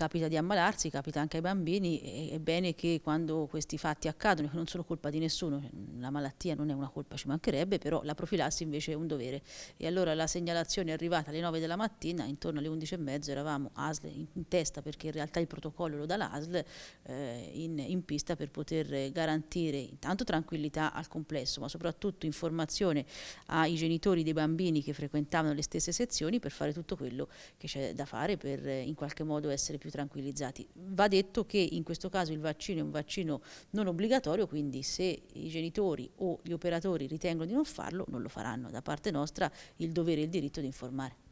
capita di ammalarsi, capita anche ai bambini, è bene che quando questi fatti accadono, che non sono colpa di nessuno, la malattia non è una colpa, ci mancherebbe, però la profilassi invece è un dovere. E allora la segnalazione è arrivata alle 9 della mattina, intorno alle 11 e mezzo eravamo ASL in testa, perché in realtà il protocollo lo dà l'ASL, eh, in, in, pista per poter garantire intanto tranquillità al complesso, ma soprattutto informazione ai genitori dei bambini che frequentavano le stesse sezioni per fare tutto quello che c'è da fare per eh, in qualche modo essere più tranquillizzati. Va detto che in questo caso il vaccino è un vaccino non obbligatorio, quindi se i genitori o gli operatori ritengono di non farlo, non lo faranno. Da parte nostra il dovere e il diritto di informare.